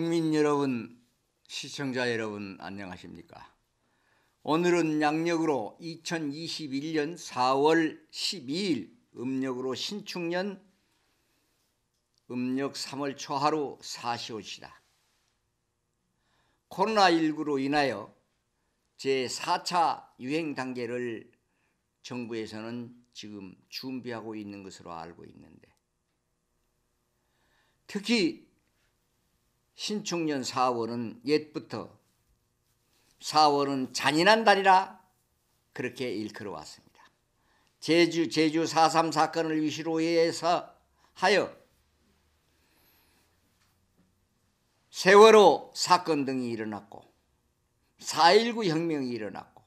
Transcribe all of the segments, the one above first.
국민 여러분, 시청자 여러분 안녕하십니까? 오늘은 양력으로 2021년 4월 12일 음력으로 신축년 음력 3월 초하루 사시시다 코로나19로 인하여 제4차 유행 단계를 정부에서는 지금 준비하고 있는 것으로 알고 있는데 특히 신축년 4월은 옛부터 4월은 잔인한 달이라 그렇게 일컬어 왔습니다. 제주 제주 4.3 사건을 위시로 해서 하여 세월호 사건 등이 일어났고 4.19 혁명이 일어났고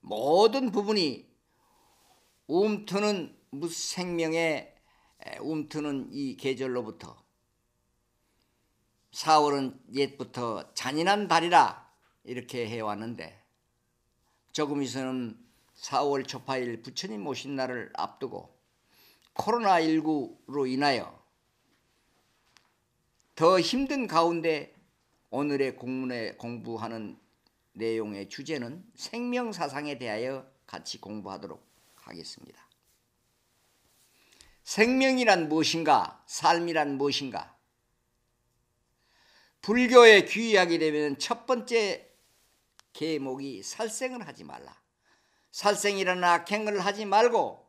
모든 부분이 움트는 무생명의 움트는 이 계절로부터 사월은 옛부터 잔인한 달이라 이렇게 해왔는데 조금 있으면 4월 초파일 부처님 오신 날을 앞두고 코로나19로 인하여 더 힘든 가운데 오늘의 공문에 공부하는 내용의 주제는 생명사상에 대하여 같이 공부하도록 하겠습니다. 생명이란 무엇인가? 삶이란 무엇인가? 불교에 귀의하게 되면 첫 번째 계목이 살생을 하지 말라. 살생이라는 악행을 하지 말고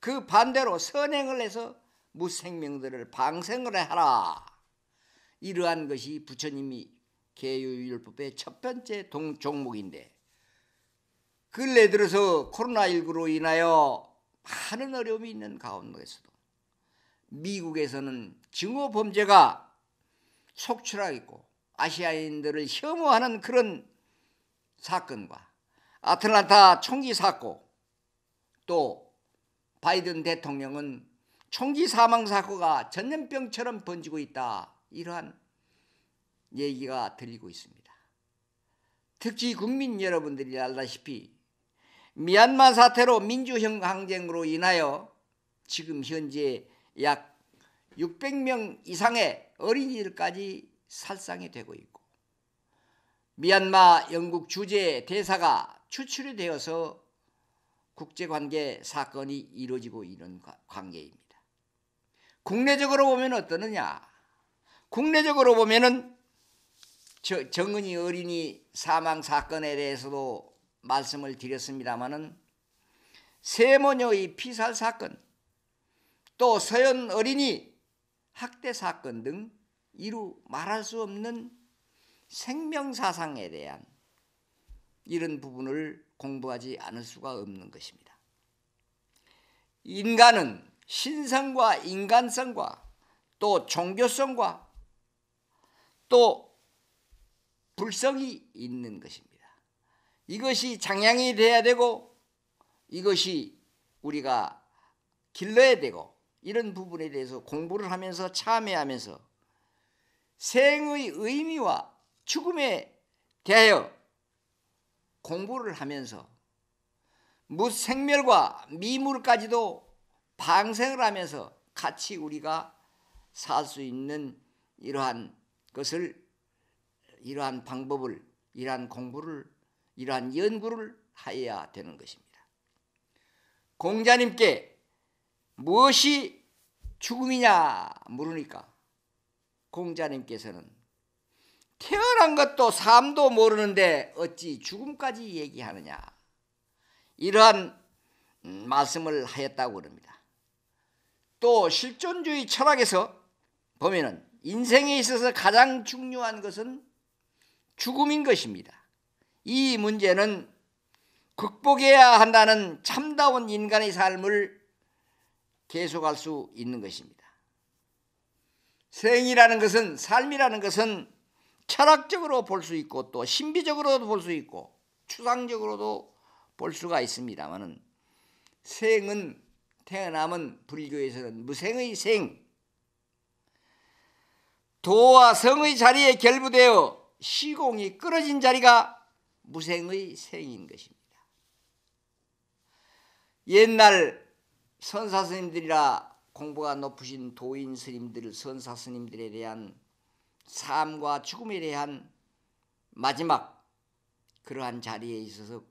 그 반대로 선행을 해서 무생명들을 방생을 하라. 이러한 것이 부처님이 개유율법의첫 번째 동, 종목인데 근래 들어서 코로나19로 인하여 많은 어려움이 있는 가운데서도 미국에서는 증오 범죄가 속출하고 아시아인들을 혐오하는 그런 사건과 아틀란타 총기 사고 또 바이든 대통령은 총기 사망 사고가 전염병처럼 번지고 있다 이러한 얘기가 들리고 있습니다. 특히 국민 여러분들이 알다시피 미얀마 사태로 민주항쟁으로 형 인하여 지금 현재 약 600명 이상의 어린이들까지 살상이 되고 있고 미얀마 영국 주재 대사가 추출이 되어서 국제관계 사건이 이루어지고 있는 관계입니다. 국내적으로 보면 어떠느냐? 국내적으로 보면은 정은이 어린이 사망 사건에 대해서도 말씀을 드렸습니다마 세모녀의 피살 사건 또 서현 어린이 학대 사건 등 이루 말할 수 없는 생명 사상에 대한 이런 부분을 공부하지 않을 수가 없는 것입니다. 인간은 신성과 인간성과 또 종교성과 또 불성이 있는 것입니다. 이것이 장양이 돼야 되고 이것이 우리가 길러야 되고 이런 부분에 대해서 공부를 하면서 참여하면서 생의 의미와 죽음에 대하여 공부를 하면서 무생멸과 미물까지도 방생을 하면서 같이 우리가 살 수 있는 이러한 것을 이러한 방법을 이러한 공부를 이러한 연구를 해야 되는 것입니다. 공자님께 무엇이 죽음이냐 물으니까 공자님께서는 태어난 것도 삶도 모르는데 어찌 죽음까지 얘기하느냐 이러한 음, 말씀을 하였다고 합니다. 또 실존주의 철학에서 보면은 인생에 있어서 가장 중요한 것은 죽음인 것입니다. 이 문제는 극복해야 한다는 참다운 인간의 삶을 계속할 수 있는 것입니다. 생이라는 것은 삶이라는 것은 철학적으로 볼 수 있고 또 신비적으로도 볼 수 있고 추상적으로도 볼 수가 있습니다만은 생은 태어남은 불교에서는 무생의 생 도와 성의 자리에 결부되어 시공이 끌어진 자리가 무생의 생인 것입니다. 옛날 선사 스님들이라 공부가 높으신 도인 스님들 선사 스님들에 대한 삶과 죽음에 대한 마지막 그러한 자리에 있어서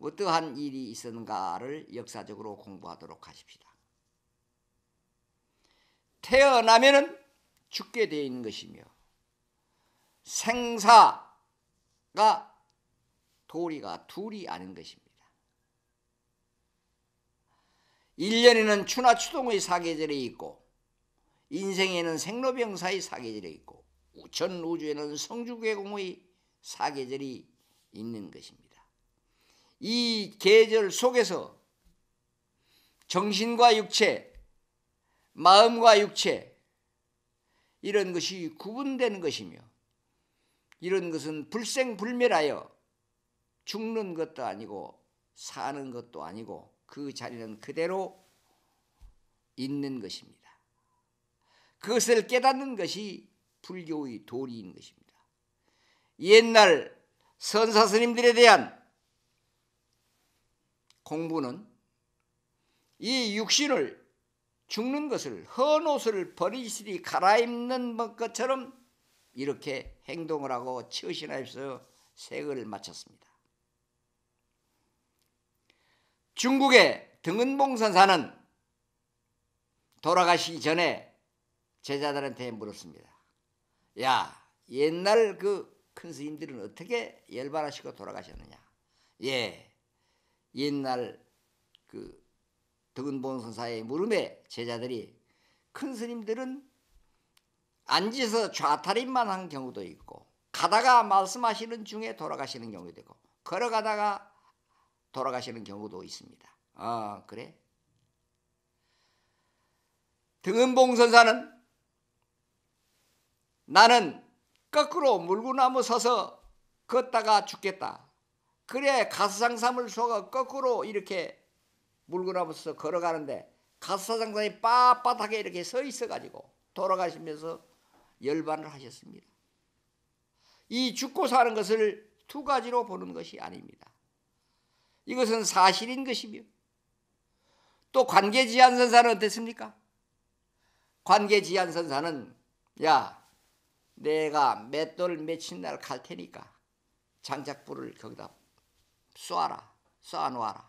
어떠한 일이 있었는가를 역사적으로 공부하도록 하십시다. 태어나면 죽게 되어 있는 것이며 생사가 도리가 둘이 아닌 것입니다. 1년에는 추나 추동의 사계절이 있고 인생에는 생로병사의 사계절이 있고 우천 우주에는 성주계공의 사계절이 있는 것입니다. 이 계절 속에서 정신과 육체, 마음과 육체 이런 것이 구분되는 것이며 이런 것은 불생불멸하여 죽는 것도 아니고 사는 것도 아니고 그 자리는 그대로 있는 것입니다. 그것을 깨닫는 것이 불교의 도리인 것입니다. 옛날 선사 스님들에 대한 공부는 이 육신을 죽는 것을 헌 옷을 버리시리 갈아입는 것처럼 이렇게 행동을 하고 처신하여서 색을 마쳤습니다. 중국의 등은봉선사는 돌아가시기 전에 제자들한테 물었습니다. 야, 옛날 그 큰 스님들은 어떻게 열반하시고 돌아가셨느냐? 예, 옛날 그 등은봉선사의 물음에 제자들이 큰 스님들은 앉아서 좌탈임만 한 경우도 있고 가다가 말씀하시는 중에 돌아가시는 경우도 있고 걸어가다가 돌아가시는 경우도 있습니다. 아, 그래? 등은봉 선사는 나는 거꾸로 물구나무 서서 걷다가 죽겠다. 그래 가사장삼을 쏘가 거꾸로 이렇게 물구나무 서서 걸어가는데 가사장삼이 빳빳하게 이렇게 서 있어가지고 돌아가시면서 열반을 하셨습니다. 이 죽고 사는 것을 두 가지로 보는 것이 아닙니다. 이것은 사실인 것이며 또 관계지한선사는 어땠습니까? 관계지한선사는 야 내가 몇돌 며칠 날 갈 테니까 장작불을 거기다 쏴라 쏴놓아라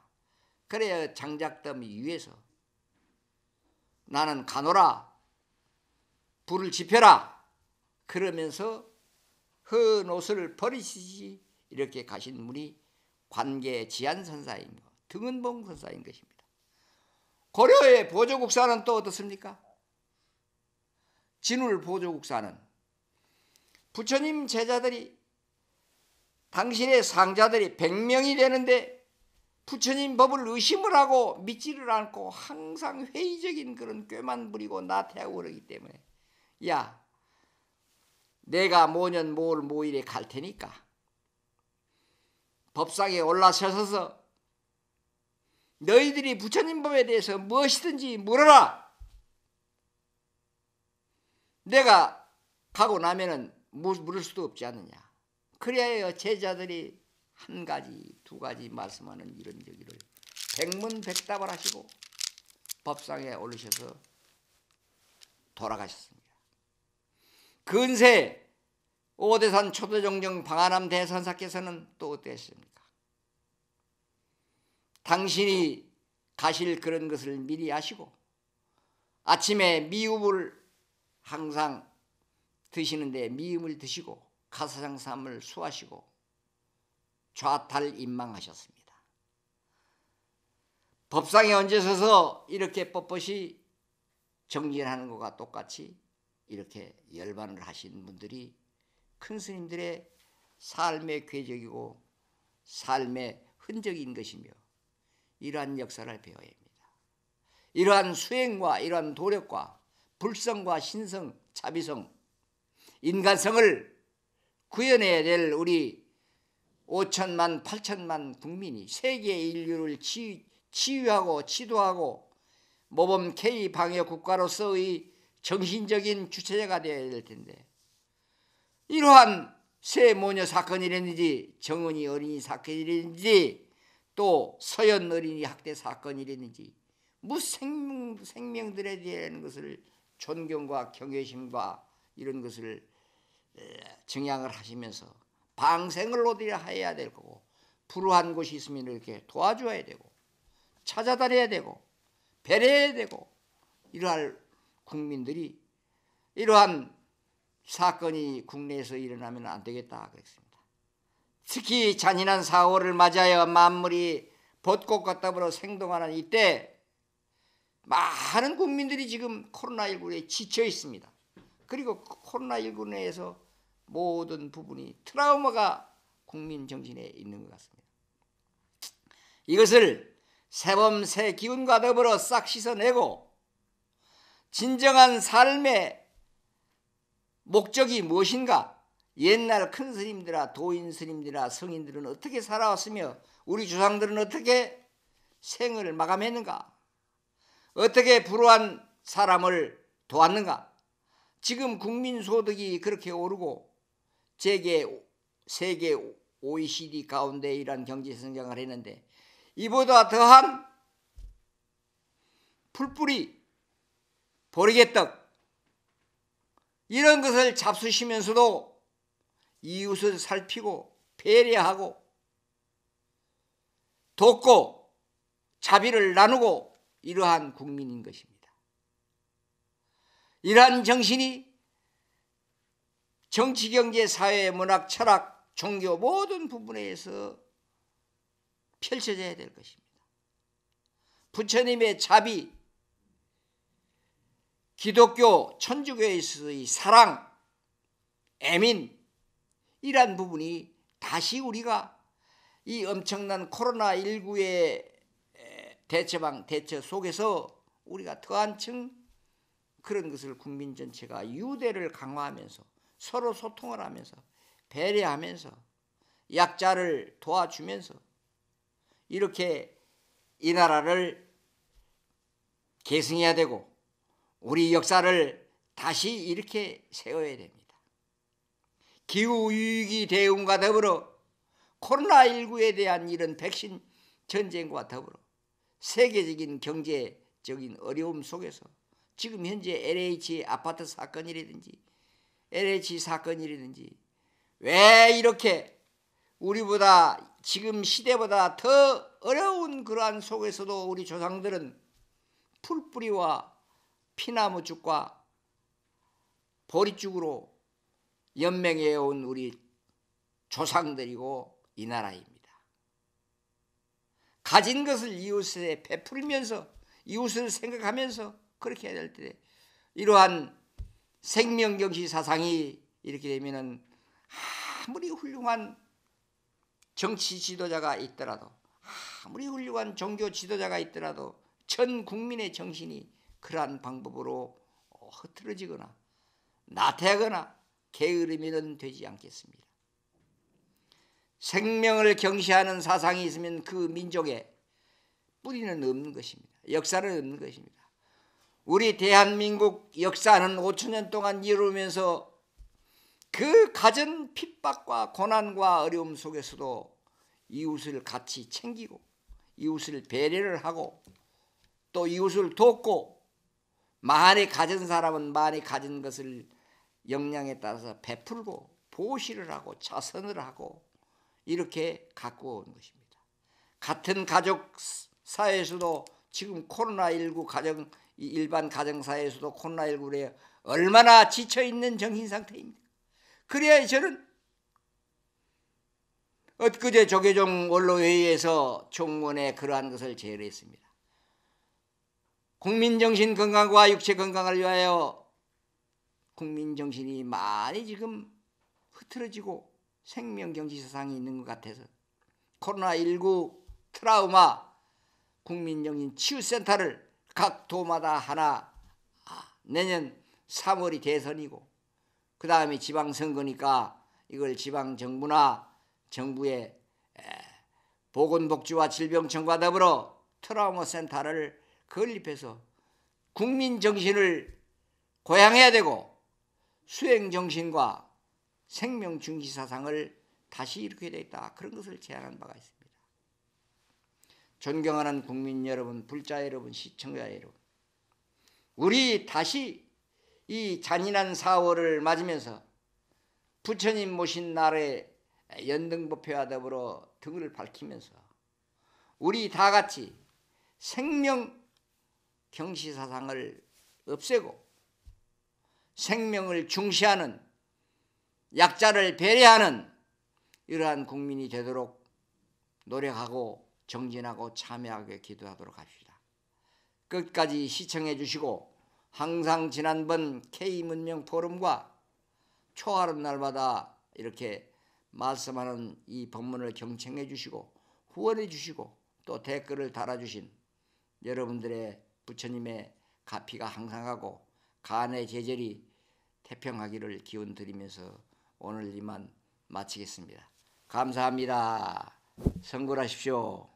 그래야 장작더미 위에서 나는 가노라 불을 지펴라 그러면서 헌 옷을 버리시지 이렇게 가신 분이 관계 지한선사인 것, 등은봉 선사인 것입니다. 고려의 보조국사는 또 어떻습니까? 진울 보조국사는 부처님 제자들이 당신의 상자들이 100명이 되는데 부처님 법을 의심을 하고 믿지를 않고 항상 회의적인 그런 꾀만 부리고 나태하고 그러기 때문에 야 내가 모년 모월 모일에 갈 테니까 법상에 올라서셔서 너희들이 부처님 법에 대해서 무엇이든지 물어라. 내가 가고 나면은 물을 수도 없지 않느냐. 그래야 제자들이 한 가지, 두 가지 말씀하는 이런 얘기를 백문백답을 하시고 법상에 오르셔서 돌아가셨습니다. 근세 오대산 초대정정 방아남 대선사께서는 또 어땠습니까? 당신이 가실 그런 것을 미리 아시고 아침에 미음을 항상 드시는데 미음을 드시고 가사장삼을 수하시고 좌탈 임망하셨습니다. 법상에 얹어 서서 이렇게 뻣뻣이 정진하는 것과 똑같이 이렇게 열반을 하신 분들이 큰 스님들의 삶의 궤적이고 삶의 흔적인 것이며 이러한 역사를 배워야 합니다. 이러한 수행과 이러한 도력과 불성과 신성, 자비성, 인간성을 구현해야 될 우리 5천만, 8천만 국민이 세계 인류를 치, 치유하고 치도하고 모범 K 방역 국가로서의 정신적인 주체자가 되어야 될 텐데 이러한 새 모녀 사건이라든지 정은이 어린이 사건이라든지 또 서연 어린이 학대 사건이라든지 무생명 생명들에 대한 것을 존경과 경외심과 이런 것을 증양을 하시면서 방생을 어디에 해야 될 거고 불우한 곳이 있으면 이렇게 도와줘야 되고 찾아다녀야 되고 배려해야 되고 이러한 국민들이 이러한 사건이 국내에서 일어나면 안 되겠다 그랬습니다. 특히 잔인한 사월을 맞아야 만물이 벚꽃과 더불어 생동하는 이때 많은 국민들이 지금 코로나19에 지쳐 있습니다. 그리고 코로나19 내에서 모든 부분이 트라우마가 국민 정신에 있는 것 같습니다. 이것을 새봄 새 기운과 더불어 싹 씻어내고 진정한 삶의 목적이 무엇인가? 옛날 큰 스님들아 도인 스님들아 성인들은 어떻게 살아왔으며 우리 조상들은 어떻게 생을 마감했는가? 어떻게 불우한 사람을 도왔는가? 지금 국민소득이 그렇게 오르고 세계, 세계 OECD 가운데 이런 경제성장을 했는데 이보다 더한 풀뿌리 보리개떡 이런 것을 잡수시면서도 이웃을 살피고 배려하고 돕고 자비를 나누고 이러한 국민인 것입니다. 이러한 정신이 정치, 경제, 사회, 문학, 철학, 종교 모든 부분에서 펼쳐져야 될 것입니다. 부처님의 자비, 기독교 천주교에서의 사랑, 애민 이란 부분이 다시 우리가 이 엄청난 코로나19의 대처방 대처 속에서 우리가 더한층 그런 것을 국민 전체가 유대를 강화하면서 서로 소통을 하면서 배려하면서 약자를 도와주면서 이렇게 이 나라를 계승해야 되고 우리 역사를 다시 이렇게 세워야 됩니다. 기후위기 대응과 더불어 코로나19에 대한 이런 백신 전쟁과 더불어 세계적인 경제적인 어려움 속에서 지금 현재 LH 아파트 사건이라든지 LH 사건이라든지 왜 이렇게 우리보다 지금 시대보다 더 어려운 그러한 속에서도 우리 조상들은 풀뿌리와 피나무죽과 보리죽으로 연맹해온 우리 조상들이고 이 나라입니다. 가진 것을 이웃에 베풀면서 이웃을 생각하면서 그렇게 해야 될 때 이러한 생명경시 사상이 이렇게 되면은 아무리 훌륭한 정치 지도자가 있더라도 아무리 훌륭한 종교 지도자가 있더라도 전 국민의 정신이 그러한 방법으로 어, 흐트러지거나 나태하거나 게으름이 되지 않겠습니다. 생명을 경시하는 사상이 있으면 그 민족에 뿌리는 없는 것입니다. 역사는 없는 것입니다. 우리 대한민국 역사는 5천 년 동안 이루면서 그 가진 핍박과 고난과 어려움 속에서도 이웃을 같이 챙기고 이웃을 배려를 하고 또 이웃을 돕고 많이 가진 사람은 많이 가진 것을 역량에 따라서 베풀고 보시를 하고 자선을 하고 이렇게 갖고 온 것입니다. 같은 가족 사회에서도 지금 코로나19 가정 일반 가정사에서도 코로나19에 얼마나 지쳐있는 정신상태입니다. 그래야 저는 엊그제 조계종 원로회의에서 총문에 그러한 것을 제외했습니다. 국민 정신 건강과 육체 건강을 위하여 국민 정신이 많이 지금 흐트러지고 생명 경지 사상이 있는 것 같아서 코로나19 트라우마 국민 정신 치유센터를 각 도마다 하나 아, 내년 3월이 대선이고 그 다음에 지방선거니까 이걸 지방정부나 정부의 보건복지와 질병청과 더불어 트라우마 센터를 건립해서 국민 정신을 고양해야 되고 수행 정신과 생명 중시 사상을 다시 일으켜야 되겠다. 그런 것을 제안한 바가 있습니다. 존경하는 국민 여러분, 불자 여러분, 시청자 여러분. 우리 다시 이 잔인한 사월을 맞으면서 부처님 모신 날에 연등법회와 더불어 등을 밝히면서 우리 다 같이 생명 경시사상을 없애고 생명을 중시하는 약자를 배려하는 이러한 국민이 되도록 노력하고 정진하고 참여하게 기도하도록 합시다. 끝까지 시청해 주시고 항상 지난번 K문명 포럼과 초하름 날마다 이렇게 말씀하는 이 본문을 경청해 주시고 후원해 주시고 또 댓글을 달아주신 여러분들의 부처님의 가피가 항상하고 간의 계절이 태평하기를 기운 드리면서 오늘 이만 마치겠습니다. 감사합니다. 성불하십시오.